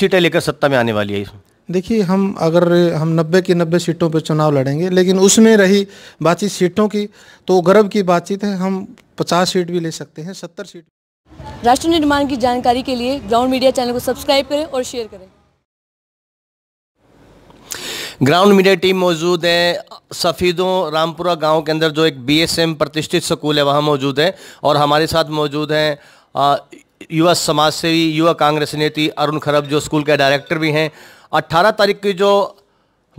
सीटें लेकर सत्ता में आने वाली है देखिए हम अगर हम नब्बे की नब्बे सीटों पर चुनाव लड़ेंगे लेकिन उसमें रही बातचीत सीटों की तो गर्व की बातचीत है हम पचास सीट भी ले सकते हैं सत्तर सीट राष्ट्र निर्माण की जानकारी के लिए ग्राउंड मीडिया चैनल को सब्सक्राइब करें और शेयर करें ग्राउंड मीडिया टीम मौजूद है सफ़ीदों रामपुरा गांव के अंदर जो एक बीएसएम प्रतिष्ठित स्कूल है वहाँ मौजूद है और हमारे साथ मौजूद हैं युवा समाज सेवी युवा कांग्रेस नेत्री अरुण खरब जो स्कूल के डायरेक्टर भी हैं 18 तारीख की जो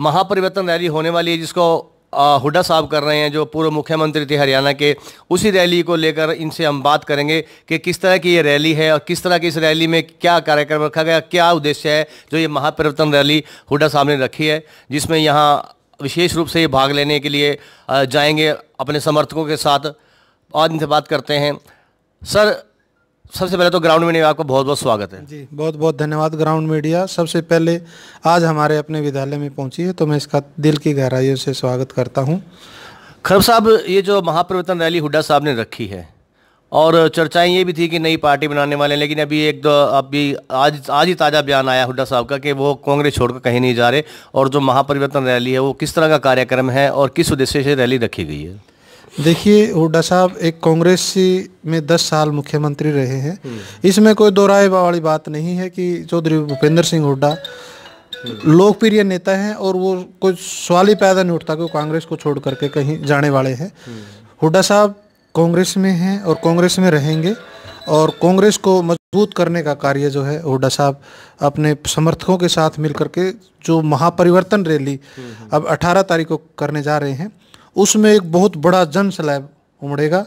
महापरिवर्तन रैली होने वाली है जिसको हुडा साहब कर रहे हैं जो पूर्व मुख्यमंत्री थे हरियाणा के उसी रैली को लेकर इनसे हम बात करेंगे कि किस तरह की ये रैली है और किस तरह की इस रैली में क्या कार्यक्रम रखा गया क्या उद्देश्य है जो ये महापरिवर्तन रैली हुडा साहब ने रखी है जिसमें यहाँ विशेष रूप से भाग लेने के लिए जाएंगे अपने समर्थकों के साथ और इनसे बात करते हैं सर सबसे पहले तो ग्राउंड मीडिया आपका बहुत बहुत स्वागत है जी बहुत बहुत धन्यवाद ग्राउंड मीडिया सबसे पहले आज हमारे अपने विद्यालय में पहुंची है तो मैं इसका दिल की गहराइयों से स्वागत करता हूं खरब साहब ये जो महाप्रवर्तन रैली हुड्डा साहब ने रखी है और चर्चाएं ये भी थी कि नई पार्टी बनाने वाले हैं लेकिन अभी एक दो अभी आज आज ही ताज़ा बयान आया हुड्डा साहब का कि वो कांग्रेस छोड़कर कहीं नहीं जा रहे और जो महापरिवर्तन रैली है वो किस तरह का कार्यक्रम है और किस उद्देश्य से रैली रखी गई है देखिए हुडा साहब एक कांग्रेस में दस साल मुख्यमंत्री रहे हैं इसमें कोई दो राय वाली बात नहीं है कि चौधरी भूपेंद्र सिंह हुडा लोकप्रिय नेता हैं और वो कोई सवाल ही पैदा नहीं उठता कि वो कांग्रेस को छोड़ करके कहीं जाने वाले हैं हुडा साहब कांग्रेस में हैं और कांग्रेस में रहेंगे और कांग्रेस को मजबूत करने का कार्य जो है हुडा साहब अपने समर्थकों के साथ मिल करके जो महापरिवर्तन रैली अब 18 तारीख को करने जा रहे हैं उसमें एक बहुत बड़ा जन स्लैब उमड़ेगा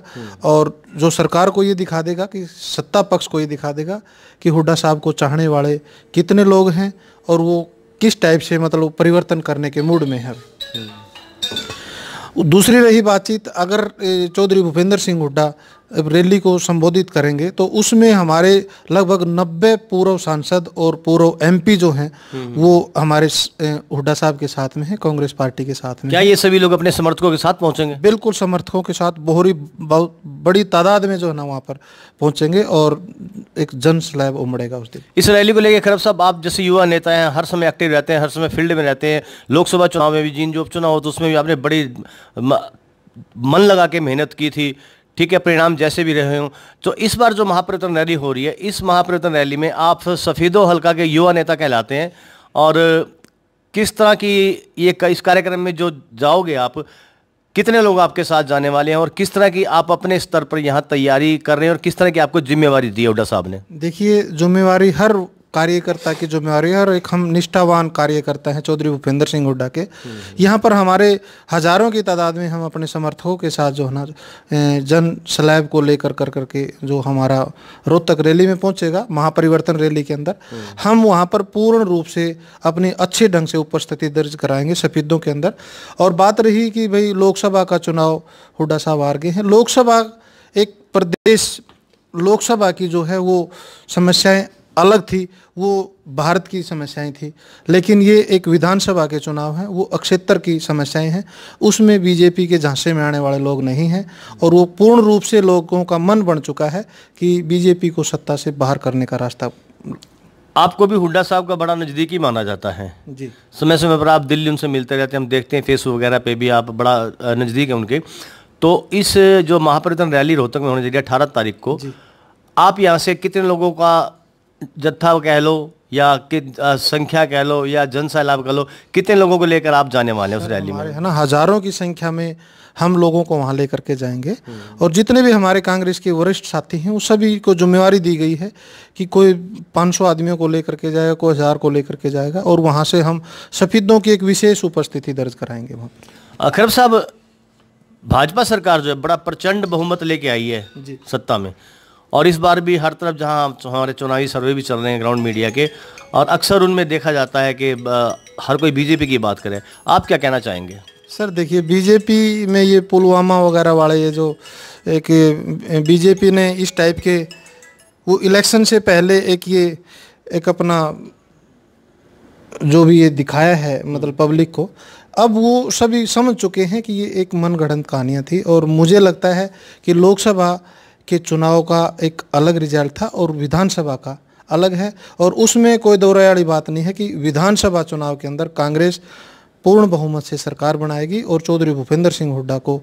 और जो सरकार को ये दिखा देगा कि सत्ता पक्ष को ये दिखा देगा कि हुड्डा साहब को चाहने वाले कितने लोग हैं और वो किस टाइप से मतलब परिवर्तन करने के मूड में है हम्म। दूसरी रही बातचीत अगर चौधरी भूपेंद्र सिंह हुड्डा रैली को संबोधित करेंगे तो उसमें हमारे लगभग 90 पूर्व सांसद और पूर्व एमपी जो हैं हम्म। वो हमारे हुड्डा साहब के साथ में हैं कांग्रेस पार्टी के साथ में क्या ये सभी लोग अपने समर्थकों के साथ पहुंचेंगे बिल्कुल समर्थकों के साथ बहुरी बड़ी तादाद में जो है ना वहाँ पर पहुंचेंगे और एक जन स्लैब उमड़ेगा उस दिन इस रैली को लेकर खरब साहब आप जैसे युवा नेता हैं हर समय एक्टिव रहते हैं हर समय फील्ड में रहते हैं लोकसभा चुनाव में भी जिन जो उपचुनाव हो तो उसमें भी आपने बड़ी मन लगा के मेहनत की थी ठीक है परिणाम जैसे भी रहे हों तो इस बार जो महाप्रवर्तन रैली हो रही है इस महाप्रवर्तन रैली में आप सफ़ेदो हल्का के युवा नेता कहलाते हैं और किस तरह की ये इस कार्यक्रम में जो जाओगे आप कितने लोग आपके साथ जाने वाले हैं और किस तरह की आप अपने स्तर पर यहाँ तैयारी कर रहे हैं और किस तरह की आपको जिम्मेवारी दी है उड्डा साहब ने देखिए जिम्मेवारी हर कार्यकर्ता की जिम्मेवारी है और एक हम निष्ठावान कार्यकर्ता हैं चौधरी भूपेंद्र सिंह हुड्डा के यहाँ पर हमारे हजारों की तादाद में हम अपने समर्थकों के साथ जो है ना जन स्लैब को लेकर कर करके जो हमारा रोहतक रैली में पहुँचेगा महापरिवर्तन रैली के अंदर हम वहाँ पर पूर्ण रूप से अपनी अच्छे ढंग से उपस्थिति दर्ज कराएंगे सफेदों के अंदर और बात रही कि भाई लोकसभा का चुनाव हुड्डा साहब आ गए हैं लोकसभा एक प्रदेश लोकसभा की जो है वो समस्याएं अलग थी वो भारत की समस्याएं थी लेकिन ये एक विधानसभा के चुनाव हैं वो अक्षेत्र की समस्याएं हैं उसमें बीजेपी के झांसे में आने वाले लोग नहीं हैं और वो पूर्ण रूप से लोगों का मन बन चुका है कि बीजेपी को सत्ता से बाहर करने का रास्ता आपको भी हुड्डा साहब का बड़ा नज़दीकी माना जाता है जी समय समय पर आप दिल्ली उनसे मिलते रहते हैं हम देखते हैं फेस वगैरह पे भी आप बड़ा नज़दीक है उनके तो इस जो महापरिवर्तन रैली रोहतक में होने जा रही है अठारह तारीख को आप यहाँ से कितने लोगों का जत्था कह लो या कि संख्या कह लो या जन सैलाब कह लो कितने लोगों को लेकर आप जाने वाले हैं उस रैली में है ना हजारों की संख्या में हम लोगों को वहाँ लेकर के जाएंगे और जितने भी हमारे कांग्रेस के वरिष्ठ साथी हैं उस सभी को जिम्मेवारी दी गई है कि कोई 500 आदमियों को लेकर के जाएगा कोई हज़ार को लेकर के जाएगा और वहाँ से हम सफेदों की एक विशेष उपस्थिति दर्ज कराएंगे वहाँ अखरब साहब भाजपा सरकार जो है बड़ा प्रचंड बहुमत लेके आई है सत्ता में और इस बार भी हर तरफ जहाँ हमारे चुनावी सर्वे भी चल रहे हैं ग्राउंड मीडिया के और अक्सर उनमें देखा जाता है कि हर कोई बीजेपी की बात करे आप क्या कहना चाहेंगे सर देखिए बीजेपी में ये पुलवामा वगैरह वाले ये जो एक बीजेपी ने इस टाइप के वो इलेक्शन से पहले एक ये एक अपना जो भी ये दिखाया है मतलब पब्लिक को अब वो सभी समझ चुके हैं कि ये एक मनगढ़ंत कहानियाँ थी और मुझे लगता है कि लोकसभा के चुनाव का एक अलग रिजल्ट था और विधानसभा का अलग है और उसमें कोई दोराय वाली बात नहीं है कि विधानसभा चुनाव के अंदर कांग्रेस पूर्ण बहुमत से सरकार बनाएगी और चौधरी भूपेंद्र सिंह हुड्डा को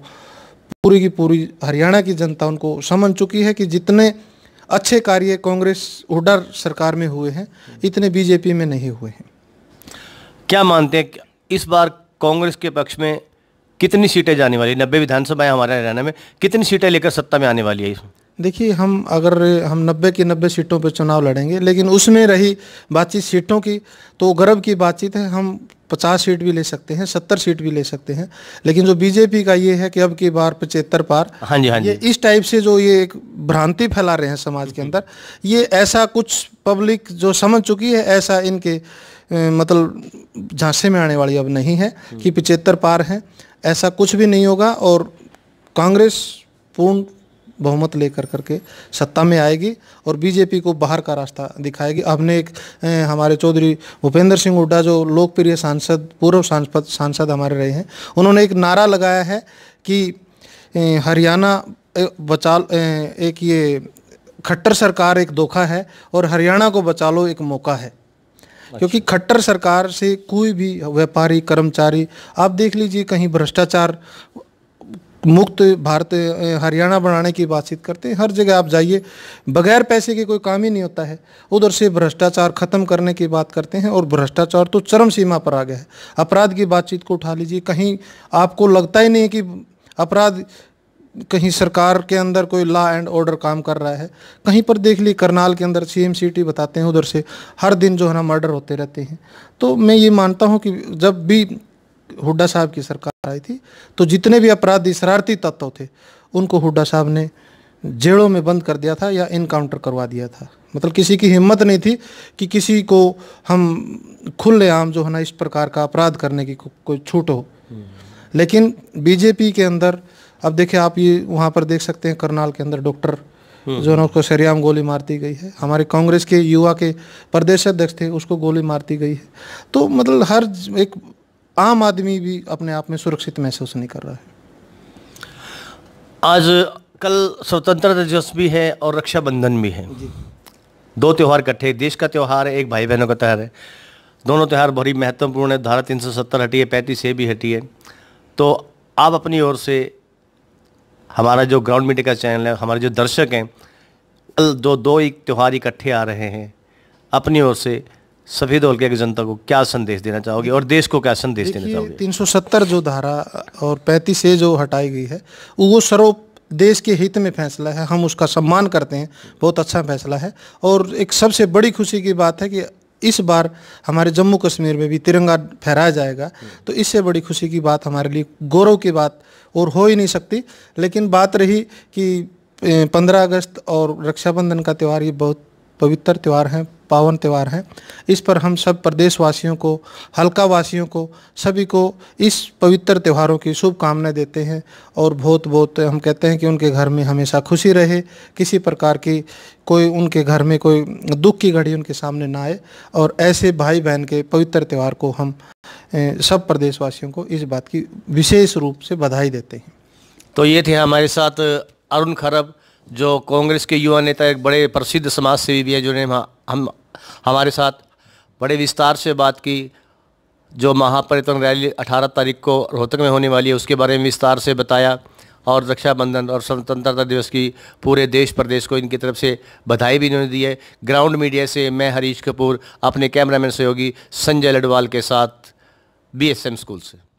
पूरी की पूरी हरियाणा की जनता उनको समझ चुकी है कि जितने अच्छे कार्य कांग्रेस हुड्डा सरकार में हुए हैं इतने बीजेपी में नहीं हुए हैं क्या मानते हैं इस बार कांग्रेस के पक्ष में कितनी सीटें जाने वाली नब्बे विधानसभाएं हमारे हरियाणा में कितनी सीटें लेकर सत्ता में आने वाली है देखिए हम अगर हम नब्बे की नब्बे सीटों पर चुनाव लड़ेंगे लेकिन उसमें रही बातचीत सीटों की तो गर्व की बातचीत है हम पचास सीट भी ले सकते हैं सत्तर सीट भी ले सकते हैं लेकिन जो बीजेपी का ये है कि अब की बार पचहत्तर पार हाँ जी हाँ जी इस टाइप से जो ये एक भ्रांति फैला रहे हैं समाज के अंदर ये ऐसा कुछ पब्लिक जो समझ चुकी है ऐसा इनके मतलब झांसे में आने वाली अब नहीं है कि पिचहत्तर पार हैं ऐसा कुछ भी नहीं होगा और कांग्रेस पूर्ण बहुमत लेकर करके सत्ता में आएगी और बीजेपी को बाहर का रास्ता दिखाएगी हमने एक हमारे चौधरी भूपेंद्र सिंह हुड्डा जो लोकप्रिय सांसद पूर्व सांसद सांसद हमारे रहे हैं उन्होंने एक नारा लगाया है कि हरियाणा बचा एक ये खट्टर सरकार एक धोखा है और हरियाणा को बचा लो एक मौका है क्योंकि अच्छा। खट्टर सरकार से कोई भी व्यापारी कर्मचारी आप देख लीजिए कहीं भ्रष्टाचार मुक्त भारत हरियाणा बनाने की बातचीत करते हैं हर जगह आप जाइए बगैर पैसे के कोई काम ही नहीं होता है उधर से भ्रष्टाचार खत्म करने की बात करते हैं और भ्रष्टाचार तो चरम सीमा पर आ गया है अपराध की बातचीत को उठा लीजिए कहीं आपको लगता ही नहीं कि अपराध कहीं सरकार के अंदर कोई लॉ एंड ऑर्डर काम कर रहा है कहीं पर देख ली करनाल के अंदर सीएमसीटी बताते हैं उधर से हर दिन जो है ना मर्डर होते रहते हैं तो मैं ये मानता हूँ कि जब भी हुड्डा साहब की सरकार आई थी तो जितने भी अपराधी शरारती तत्व थे उनको हुड्डा साहब ने जेड़ों में बंद कर दिया था या इनकाउंटर करवा दिया था मतलब किसी की हिम्मत नहीं थी कि किसी को हम खुलेआम जो है ना इस प्रकार का अपराध करने की कोई छूट हो हम्म। लेकिन बीजेपी के अंदर अब देखिए आप ये वहाँ पर देख सकते हैं करनाल के अंदर डॉक्टर जो है उसको सरेआम गोली मार दी गई है हमारे कांग्रेस के युवा के प्रदेश अध्यक्ष थे उसको गोली मार दी गई है तो मतलब हर एक आम आदमी भी अपने आप में सुरक्षित महसूस नहीं कर रहा है आज कल स्वतंत्रता दिवस भी है और रक्षाबंधन भी है दो त्यौहार इकट्ठे देश का त्यौहार है एक भाई बहनों का त्यौहार है दोनों त्यौहार बड़ी महत्वपूर्ण है धारा तीन सौ सत्तर हटी है पैंतीस ए भी हटी है तो आप अपनी ओर से हमारा जो ग्राउंड मीडिया का चैनल है हमारे जो दर्शक हैं कल जो दो एक त्यौहार इकट्ठे आ रहे हैं अपनी ओर से सफ़ेद हल्के की जनता को क्या संदेश देना चाहोगे और देश को क्या संदेश देना चाहोगे सत्तर जो धारा और पैंतीस ए जो हटाई गई है वो सर्व देश के हित में फैसला है हम उसका सम्मान करते हैं बहुत अच्छा फैसला है और एक सबसे बड़ी खुशी की बात है कि इस बार हमारे जम्मू कश्मीर में भी तिरंगा फहराया जाएगा तो इससे बड़ी खुशी की बात हमारे लिए गौरव की बात और हो ही नहीं सकती लेकिन बात रही कि पंद्रह अगस्त और रक्षाबंधन का त्यौहार ये बहुत पवित्र त्यौहार हैं पावन त्यौहार है इस पर हम सब प्रदेशवासियों को हल्का वासियों को सभी को इस पवित्र त्यौहारों की शुभकामनाएं देते हैं और बहुत बहुत हम कहते हैं कि उनके घर में हमेशा खुशी रहे किसी प्रकार की कोई उनके घर में कोई दुख की घड़ी उनके सामने ना आए और ऐसे भाई बहन के पवित्र त्यौहार को हम सब प्रदेशवासियों को इस बात की विशेष रूप से बधाई देते हैं तो ये थे हमारे साथ अरुण खरब जो कांग्रेस के युवा नेता एक बड़े प्रसिद्ध समाज सेवी भी है जिन्हें हम हमारे साथ बड़े विस्तार से बात की जो महापर्यटन रैली 18 तारीख को रोहतक में होने वाली है उसके बारे में विस्तार से बताया और रक्षाबंधन और स्वतंत्रता दिवस की पूरे देश प्रदेश को इनकी तरफ से बधाई भी इन्होंने दी है ग्राउंड मीडिया से मैं हरीश कपूर अपने कैमरामैन सहयोगी संजय लडवाल के साथ बी स्कूल से